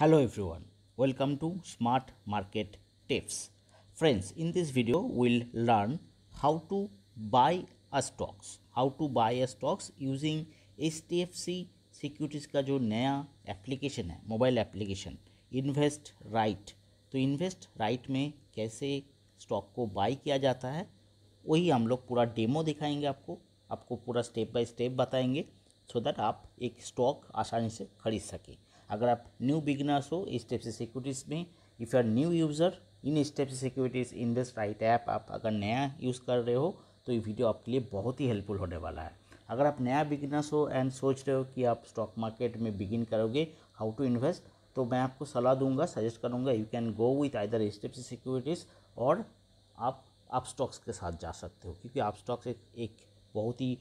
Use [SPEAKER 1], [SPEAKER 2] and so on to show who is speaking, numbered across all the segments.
[SPEAKER 1] Hello everyone, welcome to Smart Market Tips. Friends, in this video we'll learn how to buy a stocks, how to buy a stocks using HDFC securities का जो नया application है mobile application invest right तो invest right में कैसे stock को by किया जाता है वही हम लोग पूरा डेमो दिखाएंगे आपको आपको पूरा स्टेप बाय स्टेप बताएंगे सो so दैट आप एक स्टॉक आसानी से खरीद सकें अगर आप न्यू बिगनर्स हो इस टेप से सिक्योरिटीज़ में if you are new user in step से सिक्योरिटीज़ दिस राइट ऐप आप अगर नया यूज़ कर रहे हो तो ये वीडियो आपके लिए बहुत ही हेल्पफुल होने वाला है अगर आप नया बिगनर्स हो एंड सोच रहे हो कि आप स्टॉक मार्केट में बिगिन करोगे हाउ टू इन्वेस्ट तो मैं आपको सलाह दूंगा सजेस्ट करूंगा you can go with either H securities और आप आप स्टॉक्स के साथ जा सकते हो क्योंकि आप स्टॉक्स एक, एक बहुत ही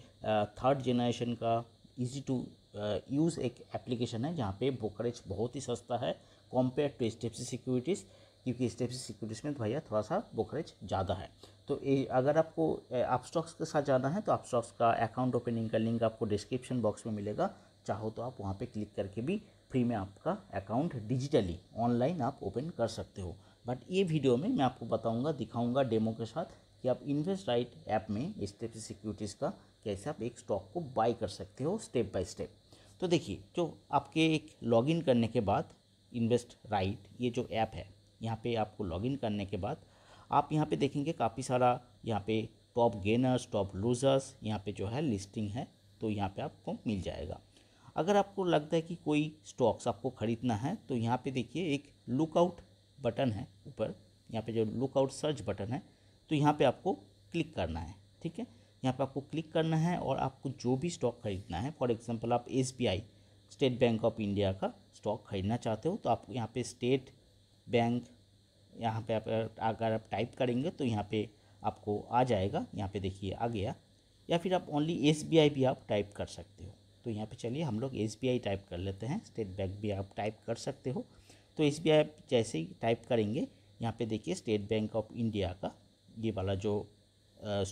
[SPEAKER 1] थर्ड जनरेशन का इजी टू यूज़ एक एप्लीकेशन है जहाँ पे ब्रोकरेज बहुत ही सस्ता है कॉम्पेयर टू एच सिक्योरिटीज़ क्योंकि एच सिक्योरिटीज़ में तो भैया थोड़ा सा ब्रोकरेज ज़्यादा है तो ए, अगर आपको आप स्टॉक्स के साथ जाना है तो आप स्टॉक्स का अकाउंट ओपनिंग का लिंक आपको डिस्क्रिप्शन बॉक्स में मिलेगा चाहो तो आप वहाँ पर क्लिक करके भी फ्री में आपका अकाउंट डिजिटली ऑनलाइन आप ओपन कर सकते हो बट ये वीडियो में मैं आपको बताऊँगा दिखाऊँगा डेमो के साथ कि आप इन्वेस्ट राइट ऐप में एच सिक्योरिटीज़ का कैसे आप एक स्टॉक को बाई कर सकते हो स्टेप बाय स्टेप तो देखिए जो आपके एक लॉगिन करने के बाद इन्वेस्ट राइट ये जो ऐप है यहाँ पे आपको लॉगिन करने के बाद आप यहाँ पे देखेंगे काफ़ी सारा यहाँ पे टॉप गेनर्स टॉप लूजर्स यहाँ पे जो है लिस्टिंग है तो यहाँ पे आपको मिल जाएगा अगर आपको लगता है कि कोई स्टॉक्स आपको ख़रीदना है तो यहाँ पे देखिए एक लुकआउट बटन है ऊपर यहाँ पे जो लुकआउट सर्च बटन है तो यहाँ पे आपको क्लिक करना है ठीक है यहाँ पर आपको क्लिक करना है और आपको जो भी स्टॉक खरीदना है फॉर एग्जाम्पल आप S State Bank of India का स्टॉक खरीदना चाहते हो तो आप यहाँ पे स्टेट बैंक यहाँ पे आप अगर आप टाइप करेंगे तो यहाँ पे आपको आ जाएगा यहाँ पे देखिए आ गया या फिर आप ओनली एस भी आप टाइप कर सकते हो तो यहाँ पे चलिए हम लोग एस टाइप कर लेते हैं स्टेट बैंक भी आप टाइप कर सकते हो तो एस आप जैसे ही टाइप करेंगे यहाँ पर देखिए स्टेट बैंक ऑफ इंडिया का ये वाला जो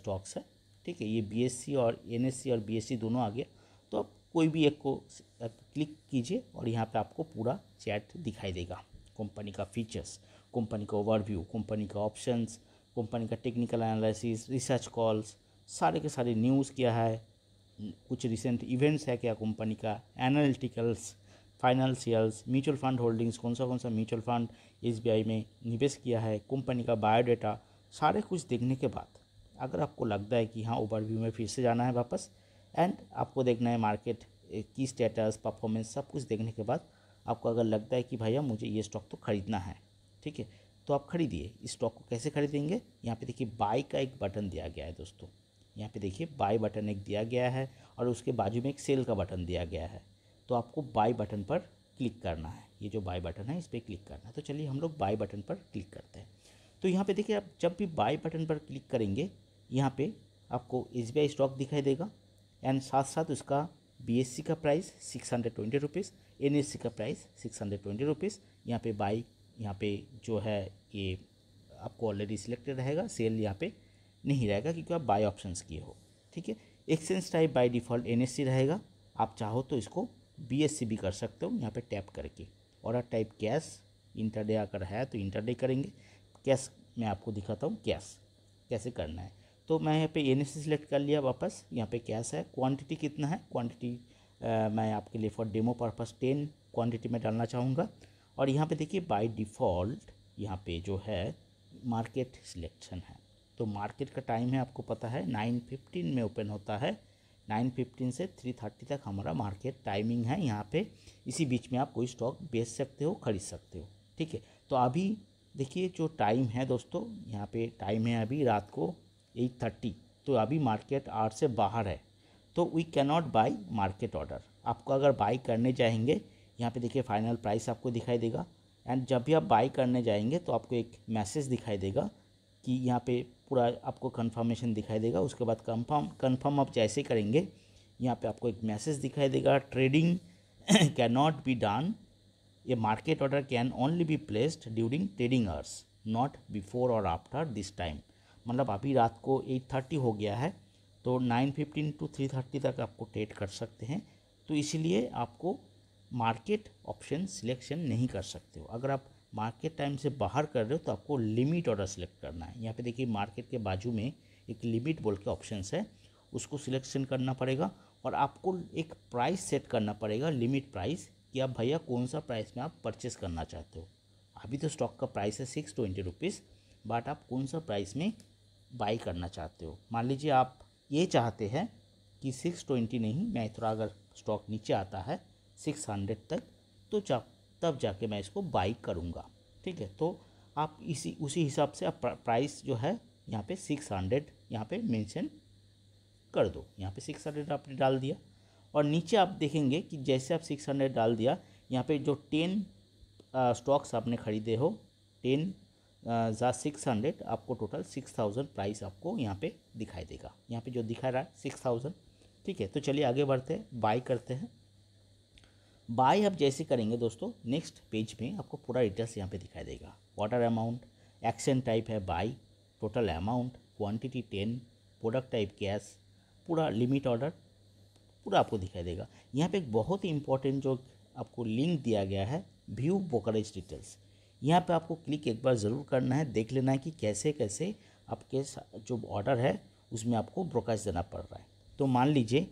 [SPEAKER 1] स्टॉक्स है ठीक है ये बीएससी और एनएससी और बीएससी दोनों आ गया तो आप कोई भी एक को क्लिक कीजिए और यहाँ पे आपको पूरा चैट दिखाई देगा कंपनी का फीचर्स कंपनी का ओवरव्यू कंपनी का ऑप्शंस कंपनी का टेक्निकल एनालिसिस रिसर्च कॉल्स सारे के सारे न्यूज़ क्या है कुछ रिसेंट इवेंट्स है क्या कंपनी का analyticals financials mutual fund holdings कौन सा कौन सा म्यूचुअल फंड एसबीआई में निवेश किया है कंपनी का बायोडाटा सारे कुछ देखने के बाद अगर आपको लगता है कि हाँ ओवरव्यू में फिर से जाना है वापस एंड आपको देखना है मार्केट की स्टेटस परफॉर्मेंस सब कुछ देखने के बाद आपको अगर लगता है कि भैया मुझे ये स्टॉक तो ख़रीदना है ठीक है तो आप खरीदिए इस स्टॉक को कैसे खरीदेंगे यहाँ पे देखिए बाय का एक बटन दिया गया है दोस्तों यहाँ पे देखिए बाय बटन एक दिया गया है और उसके बाजू में एक सेल का बटन दिया गया है तो आपको बाय बटन पर क्लिक करना है ये जो बाय बटन है इस पर क्लिक करना है तो चलिए हम लोग बाय बटन पर क्लिक करते हैं तो यहाँ पे देखिए आप जब भी बाय बटन पर क्लिक करेंगे यहाँ पे आपको एस बी आई स्टॉक दिखाई देगा एंड साथ साथ उसका बी एस सी का price six hundred twenty rupees N S C का price six hundred twenty rupees यहाँ पे बाई यहाँ पे जो है ये आपको ऑलरेडी सिलेक्टेड रहेगा सेल यहाँ पे नहीं रहेगा क्योंकि आप बाई ऑप्शंस किए हो ठीक है exchange type by default N रहेगा आप चाहो तो इसको बी भी कर सकते हो यहाँ पर टैप करके और टाइप कैश इंटरडे अगर है तो इंटरडे करेंगे कैश मैं आपको दिखाता हूँ कैश कैसे करना है तो मैं यहाँ पे एन सिलेक्ट कर लिया वापस यहाँ पे कैश है क्वांटिटी कितना है क्वांटिटी मैं आपके लिए for demo purpose ten quantity में डालना चाहूँगा और यहाँ पे देखिए बाय डिफ़ॉल्ट यहाँ पे जो है मार्केट सिलेक्शन है तो मार्केट का टाइम है आपको पता है नाइन फिफ्टीन में ओपन होता है नाइन फिफ्टीन से थ्री थर्टी तक हमारा मार्केट टाइमिंग है यहाँ पे इसी बीच में आप कोई स्टॉक बेच सकते हो खरीद सकते हो ठीक है तो अभी देखिए जो टाइम है दोस्तों यहाँ पे टाइम है अभी रात को एट थर्टी तो अभी मार्केट आर से बाहर है तो we can not buy market order आपको अगर बाई करने जाएंगे यहाँ पे देखिए फाइनल प्राइस आपको दिखाई देगा एंड जब भी आप बाई करने जाएंगे तो आपको एक मैसेज दिखाई देगा कि यहाँ पे पूरा आपको कंफर्मेशन दिखाई देगा उसके बाद कंफर्म कंफर्म आप जैसे करेंगे यहाँ पे आपको एक मैसेज दिखाई देगा trading can not be done ये market order can only be placed during trading hours not before और आफ्टर दिस टाइम मतलब अभी रात को एट थर्टी हो गया है तो nine fifteen to three thirty तक आपको ट्रेड कर सकते हैं तो इसीलिए आपको मार्केट ऑप्शन सिलेक्शन नहीं कर सकते हो अगर आप मार्केट टाइम से बाहर कर रहे हो तो आपको लिमिट ऑर्डर सेलेक्ट करना है यहाँ पे देखिए मार्केट के बाजू में एक लिमिट बोल के ऑप्शन है उसको सिलेक्शन करना पड़ेगा और आपको एक प्राइस सेट करना पड़ेगा लिमिट प्राइस कि आप भैया कौन सा प्राइस में आप परचेस करना चाहते हो अभी तो स्टॉक का प्राइस है सिक्स ट्वेंटी रुपीज़ बट आप कौन सा प्राइस में बाई करना चाहते हो मान लीजिए आप ये चाहते हैं कि सिक्स ट्वेंटी नहीं मैं थोड़ा अगर स्टॉक नीचे आता है सिक्स हंड्रेड तक तो जा तब जाके मैं इसको बाई करूँगा ठीक है तो आप इसी उसी हिसाब से आप प्राइस जो है यहाँ पे सिक्स हंड्रेड यहाँ पर मैंशन कर दो यहाँ पे सिक्स हंड्रेड आपने डाल दिया और नीचे आप देखेंगे कि जैसे आप सिक्स हंड्रेड डाल दिया यहाँ पे जो टेन स्टॉक्स आपने ख़रीदे हो टेन ज़ा सिक्स हंड्रेड आपको टोटल सिक्स थाउजेंड प्राइस आपको यहाँ पे दिखाई देगा यहाँ पे जो दिखा रहा है सिक्स थाउजेंड ठीक है तो चलिए आगे बढ़ते हैं बाय करते हैं बाय आप जैसे करेंगे दोस्तों नेक्स्ट पेज में आपको पूरा डिटेल्स यहाँ पे दिखाई देगा वाटर अमाउंट एक्शन टाइप है buy total amount quantity ten product type cash पूरा लिमिट ऑर्डर पूरा आपको दिखाई देगा यहाँ पर एक बहुत ही इंपॉर्टेंट जो आपको लिंक दिया गया है व्यू ब्रोकरेज डिटेल्स यहाँ पे आपको क्लिक एक बार ज़रूर करना है देख लेना है कि कैसे कैसे आपके जो ऑर्डर है उसमें आपको ब्रोकरेज देना पड़ रहा है तो मान लीजिए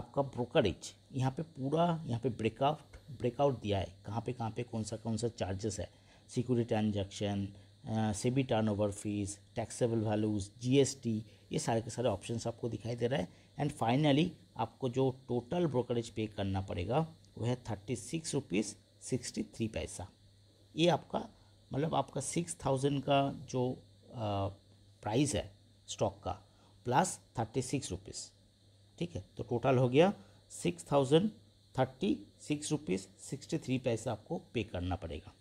[SPEAKER 1] आपका ब्रोकरेज यहाँ पे पूरा यहाँ पे ब्रेकआउट ब्रेकआउट दिया है कहाँ पे कहाँ पे कौन सा कौन सा चार्जेस है security transaction SEBI turn over fees taxable values जी ये सारे के सारे ऑप्शन आपको दिखाई दे रहा है एंड फाइनली आपको जो टोटल ब्रोकरेज पे करना पड़ेगा वह है thirty six rupees sixty three पैसा ये आपका मतलब आपका सिक्स थाउजेंड का जो प्राइस है स्टॉक का प्लस थर्टी सिक्स रुपीज़ ठीक है तो टोटल हो गया six thousand thirty six rupees sixty three पैसा आपको पे करना पड़ेगा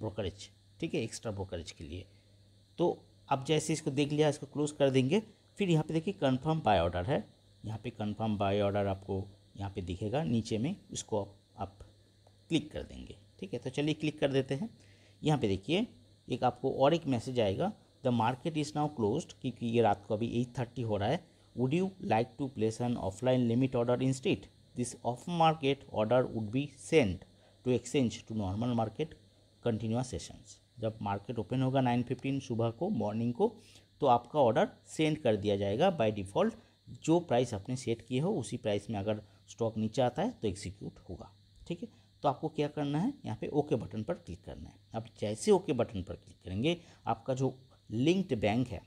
[SPEAKER 1] ब्रोकरेज ठीक है एक्स्ट्रा ब्रोकरेज के लिए तो अब जैसे इसको देख लिया इसको क्लोज़ कर देंगे फिर यहाँ पे देखिए कंफर्म बाय ऑर्डर है यहाँ पे कंफर्म बाय ऑर्डर आपको यहाँ पे दिखेगा नीचे में इसको आप क्लिक कर देंगे ठीक है तो चलिए क्लिक कर देते हैं यहाँ पे देखिए एक आपको और एक मैसेज आएगा the market is now close क्योंकि ये रात को अभी एट थर्टी हो रहा है would you like to place an offline limit order in state this of market order would be send to exchange to normal market continuous sessions जब market open होगा नाइन फिफ्टीन सुबह को morning को तो आपका ऑर्डर सेंड कर दिया जाएगा बाय डिफ़ॉल्ट जो प्राइस आपने सेट किए हो उसी प्राइस में अगर स्टॉक नीचे आता है तो एग्जीक्यूट होगा ठीक है तो आपको क्या करना है यहाँ पे ओके बटन पर क्लिक करना है आप जैसे ओके बटन पर क्लिक करेंगे आपका जो लिंक्ड बैंक है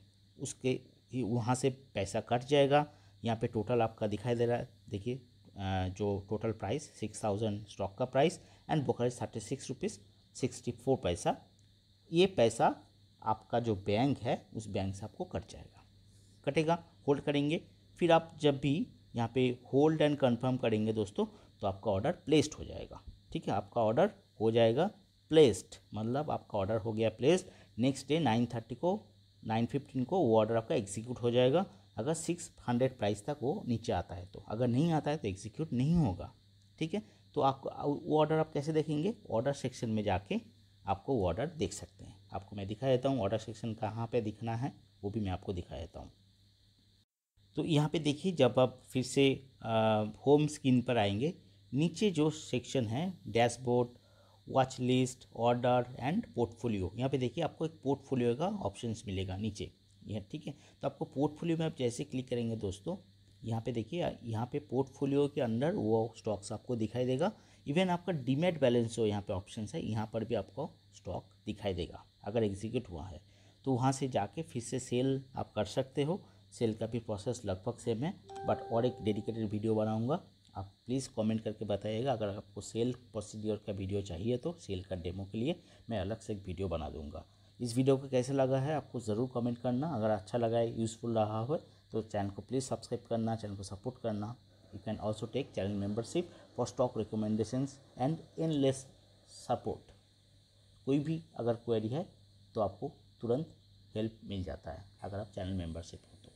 [SPEAKER 1] उसके वहाँ से पैसा कट जाएगा यहाँ पे टोटल आपका दिखाई दे रहा है देखिए जो total price six thousand stock का price and broker thirty six rupees sixty four पैसा ये पैसा आपका जो बैंक है उस बैंक से आपको कट जाएगा कटेगा होल्ड करेंगे फिर आप जब भी यहाँ पे होल्ड एंड कंफर्म करेंगे दोस्तों तो आपका ऑर्डर प्लेस्ड हो जाएगा ठीक है आपका ऑर्डर हो जाएगा प्लेस्ड मतलब आपका ऑर्डर हो गया placed next day nine thirty को नाइन फिफ्टीन को वो ऑर्डर आपका एग्जीक्यूट हो जाएगा अगर सिक्स हंड्रेड प्राइस तक वो नीचे आता है तो अगर नहीं आता है तो एग्जीक्यूट नहीं होगा ठीक है तो आपको वो ऑर्डर आप कैसे देखेंगे ऑर्डर सेक्शन में जाके आपको वो ऑर्डर देख सकते हैं आपको मैं दिखा देता हूँ ऑर्डर सेक्शन कहाँ पर दिखना है वो भी मैं आपको दिखा देता हूँ तो यहाँ पे देखिए जब आप फिर से होम स्क्रीन पर आएंगे नीचे जो सेक्शन है dashboard watch list order and portfolio यहाँ पे देखिए आपको एक पोर्टफोलियो का ऑप्शंस मिलेगा नीचे यह ठीक है तो आपको पोर्टफोलियो में आप जैसे क्लिक करेंगे दोस्तों यहाँ पे देखिए यहाँ पे पोर्टफोलियो के अंडर वो स्टॉक्स आपको दिखाई देगा इवन आपका डीमेट बैलेंस जो यहाँ पे ऑप्शन है यहाँ पर भी आपको स्टॉक दिखाई देगा अगर एग्जीक्यूट हुआ है तो वहाँ से जाके फिर से सेल आप कर सकते हो सेल का भी प्रोसेस लगभग सेम है बट और एक डेडिकेटेड वीडियो बनाऊँगा आप प्लीज़ कमेंट करके बताइएगा अगर आपको सेल प्रोसीडियर का वीडियो चाहिए तो सेल का डेमो के लिए मैं अलग से एक वीडियो बना दूंगा इस वीडियो को कैसे लगा है आपको ज़रूर कमेंट करना अगर अच्छा लगा है यूज़फुल रहा हो तो चैनल को प्लीज़ सब्सक्राइब करना चैनल को सपोर्ट करना you can also take channel membership for stock recommendations and in support कोई भी अगर क्वेरी है तो आपको तुरंत हेल्प मिल जाता है अगर आप चैनल मेम्बरशिप हो तो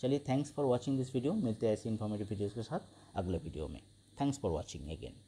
[SPEAKER 1] चलिए thanks for watching this video मिलते हैं ऐसे इन्फॉर्मेटिव वीडियोज़ के साथ अगले वीडियो में थैंक्स फॉर वॉचिंग अगेन